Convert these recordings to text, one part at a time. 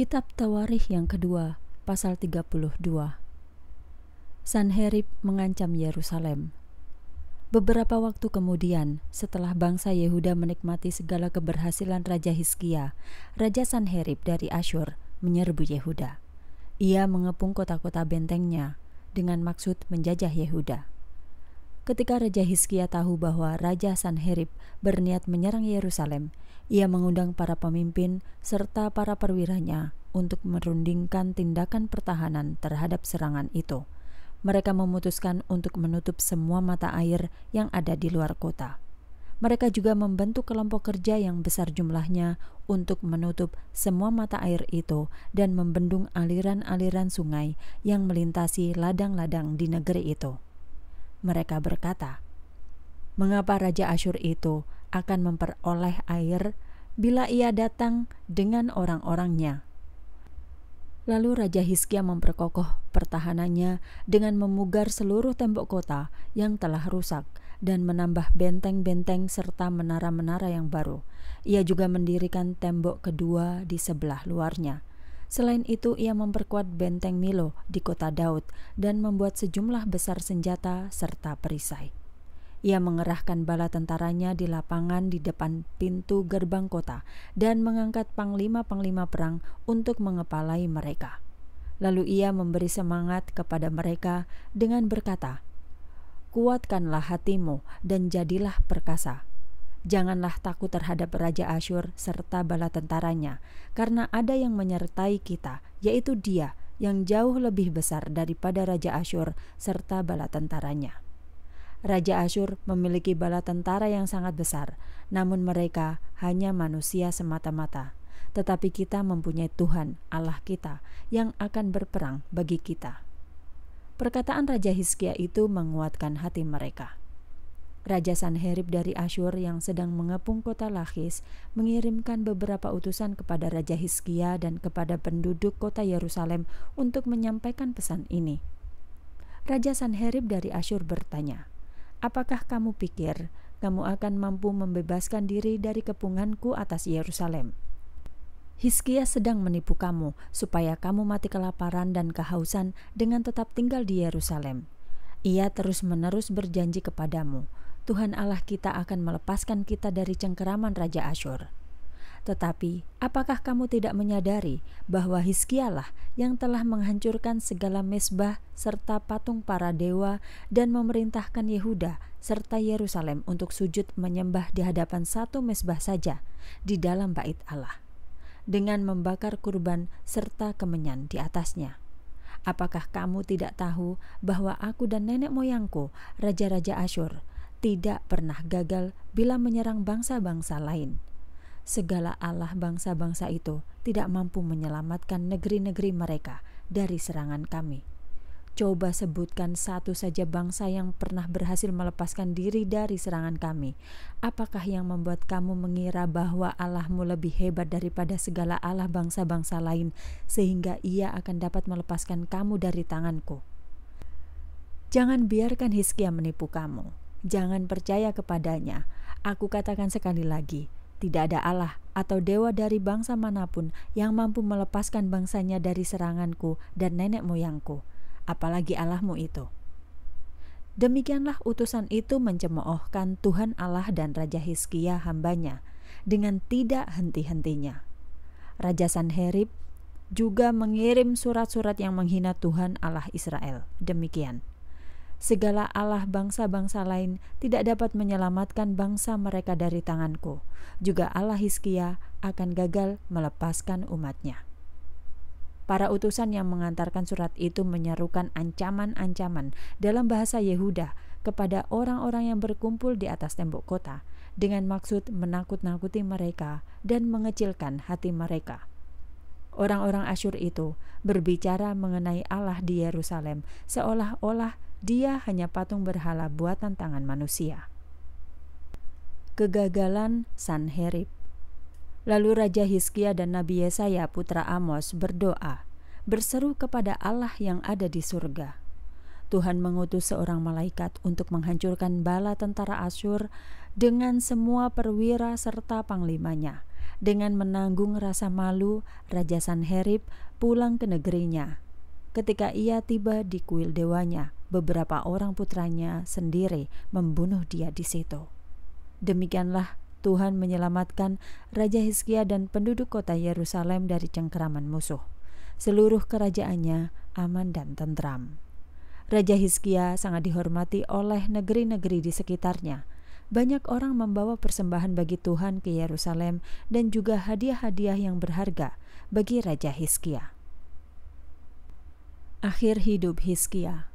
Kitab Tawarikh yang kedua, pasal 32. Sanherib mengancam Yerusalem. Beberapa waktu kemudian, setelah bangsa Yehuda menikmati segala keberhasilan Raja Hiskia, Raja Sanherib dari Asyur menyerbu Yehuda. Ia mengepung kota-kota bentengnya dengan maksud menjajah Yehuda. Ketika Raja Hizkia tahu bahwa Raja Sanherib berniat menyerang Yerusalem, ia mengundang para pemimpin serta para perwiranya untuk merundingkan tindakan pertahanan terhadap serangan itu. Mereka memutuskan untuk menutup semua mata air yang ada di luar kota. Mereka juga membentuk kelompok kerja yang besar jumlahnya untuk menutup semua mata air itu dan membendung aliran-aliran sungai yang melintasi ladang-ladang di negeri itu mereka berkata, "Mengapa Raja Asyur itu akan memperoleh air bila ia datang dengan orang-orangnya?" Lalu Raja Hiskia memperkokoh pertahanannya dengan memugar seluruh tembok kota yang telah rusak dan menambah benteng-benteng serta menara-menara yang baru. Ia juga mendirikan tembok kedua di sebelah luarnya Selain itu, ia memperkuat benteng Milo di kota Daud dan membuat sejumlah besar senjata serta perisai. Ia mengerahkan bala tentaranya di lapangan di depan pintu gerbang kota dan mengangkat panglima-panglima perang untuk mengepalai mereka. Lalu ia memberi semangat kepada mereka dengan berkata, "Kuatkanlah hatimu dan jadilah perkasa." Janganlah takut terhadap Raja Asyur serta bala tentaranya, karena ada yang menyertai kita, yaitu dia yang jauh lebih besar daripada Raja Asyur serta bala tentaranya. Raja Asyur memiliki bala tentara yang sangat besar, namun mereka hanya manusia semata-mata. Tetapi kita mempunyai Tuhan, Allah kita, yang akan berperang bagi kita. Perkataan Raja Hizkia itu menguatkan hati mereka. Raja Sanherib dari Asyur yang sedang mengepung kota Lachis mengirimkan beberapa utusan kepada Raja Hiskia dan kepada penduduk kota Yerusalem untuk menyampaikan pesan ini. Raja Sanherib dari Asyur bertanya, "Apakah kamu pikir kamu akan mampu membebaskan diri dari kepunganku atas Yerusalem?" Hiskia sedang menipu kamu supaya kamu mati kelaparan dan kehausan dengan tetap tinggal di Yerusalem. Ia terus-menerus berjanji kepadamu Tuhan Allah kita akan melepaskan kita dari cengkeraman Raja Asyur. Tetapi, apakah kamu tidak menyadari bahwa Hiskialah yang telah menghancurkan segala mesbah serta patung para dewa dan memerintahkan Yehuda serta Yerusalem untuk sujud menyembah di hadapan satu mesbah saja di dalam bait Allah dengan membakar kurban serta kemenyan di atasnya? Apakah kamu tidak tahu bahwa aku dan nenek moyangku, raja-raja Asyur, tidak pernah gagal bila menyerang bangsa-bangsa lain. Segala Allah bangsa-bangsa itu tidak mampu menyelamatkan negeri-negeri mereka dari serangan kami. Coba sebutkan satu saja bangsa yang pernah berhasil melepaskan diri dari serangan kami. Apakah yang membuat kamu mengira bahwa Allahmu lebih hebat daripada segala Allah bangsa-bangsa lain, sehingga Ia akan dapat melepaskan kamu dari tanganku? Jangan biarkan Hizkia menipu kamu. Jangan percaya kepadanya. Aku katakan sekali lagi, tidak ada Allah atau dewa dari bangsa manapun yang mampu melepaskan bangsanya dari seranganku dan nenek moyangku, apalagi Allahmu itu. Demikianlah utusan itu mencemoohkan Tuhan Allah dan Raja Hizkia hambanya dengan tidak henti-hentinya. Raja Sanherib juga mengirim surat-surat yang menghina Tuhan Allah Israel. Demikian segala Allah bangsa-bangsa lain tidak dapat menyelamatkan bangsa mereka dari tanganku. Juga Allah Hizkia akan gagal melepaskan umatnya. Para utusan yang mengantarkan surat itu menyerukan ancaman-ancaman dalam bahasa Yehuda kepada orang-orang yang berkumpul di atas tembok kota dengan maksud menakut-nakuti mereka dan mengecilkan hati mereka. Orang-orang Asyur itu berbicara mengenai Allah di Yerusalem seolah-olah dia hanya patung berhala buatan tangan manusia. Kegagalan Sanherib Lalu Raja Hiskia dan Nabi Yesaya putra Amos berdoa, berseru kepada Allah yang ada di surga. Tuhan mengutus seorang malaikat untuk menghancurkan bala tentara Asyur dengan semua perwira serta panglimanya. Dengan menanggung rasa malu, Raja Sanherib pulang ke negerinya. Ketika ia tiba di kuil dewanya, beberapa orang putranya sendiri membunuh dia di situ. Demikianlah Tuhan menyelamatkan Raja Hizkia dan penduduk kota Yerusalem dari cengkeraman musuh. Seluruh kerajaannya aman dan tentram. Raja Hizkia sangat dihormati oleh negeri-negeri di sekitarnya. Banyak orang membawa persembahan bagi Tuhan ke Yerusalem dan juga hadiah-hadiah yang berharga bagi Raja Hizkia. Akhir hidup Hizkia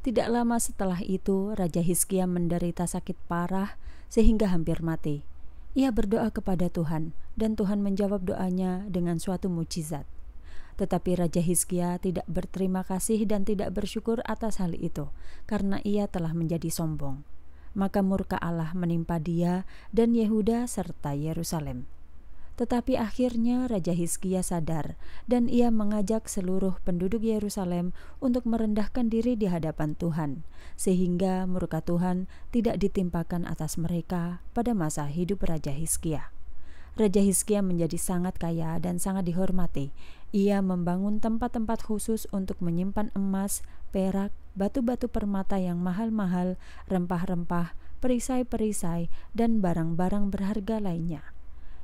tidak lama setelah itu, Raja Hizkia menderita sakit parah sehingga hampir mati. Ia berdoa kepada Tuhan, dan Tuhan menjawab doanya dengan suatu mujizat. Tetapi Raja Hizkia tidak berterima kasih dan tidak bersyukur atas hal itu, karena ia telah menjadi sombong. Maka murka Allah menimpa dia dan Yehuda serta Yerusalem. Tetapi akhirnya Raja Hizkia sadar dan ia mengajak seluruh penduduk Yerusalem untuk merendahkan diri di hadapan Tuhan, sehingga murka Tuhan tidak ditimpakan atas mereka pada masa hidup Raja Hizkia. Raja Hizkia menjadi sangat kaya dan sangat dihormati. Ia membangun tempat-tempat khusus untuk menyimpan emas, perak, batu-batu permata yang mahal-mahal, rempah-rempah, perisai-perisai, dan barang-barang berharga lainnya.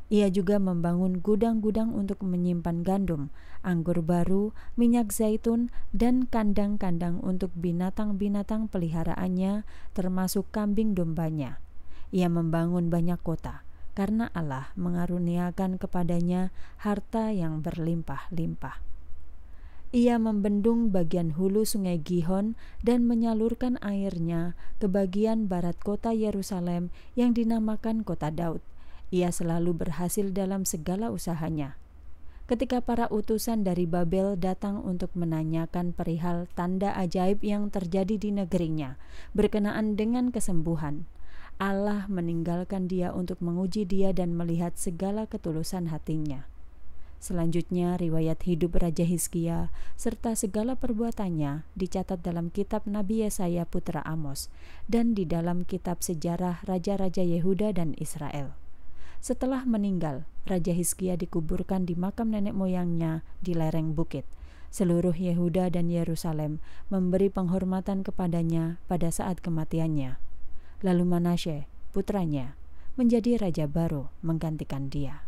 Ia juga membangun gudang-gudang untuk menyimpan gandum, anggur baru, minyak zaitun, dan kandang-kandang untuk binatang-binatang peliharaannya, termasuk kambing dombanya. Ia membangun banyak kota karena Allah mengaruniakan kepadanya harta yang berlimpah-limpah. Ia membendung bagian hulu Sungai Gihon dan menyalurkan airnya ke bagian barat kota Yerusalem yang dinamakan Kota Daud ia selalu berhasil dalam segala usahanya. Ketika para utusan dari Babel datang untuk menanyakan perihal tanda ajaib yang terjadi di negerinya berkenaan dengan kesembuhan, Allah meninggalkan dia untuk menguji dia dan melihat segala ketulusan hatinya. Selanjutnya, riwayat hidup Raja Hizkia serta segala perbuatannya dicatat dalam kitab Nabi Yesaya putra Amos dan di dalam kitab sejarah raja-raja Yehuda dan Israel. Setelah meninggal, Raja Hizkia dikuburkan di makam nenek moyangnya di lereng bukit. Seluruh Yehuda dan Yerusalem memberi penghormatan kepadanya pada saat kematiannya. Lalu Manasye, putranya, menjadi raja baru menggantikan dia.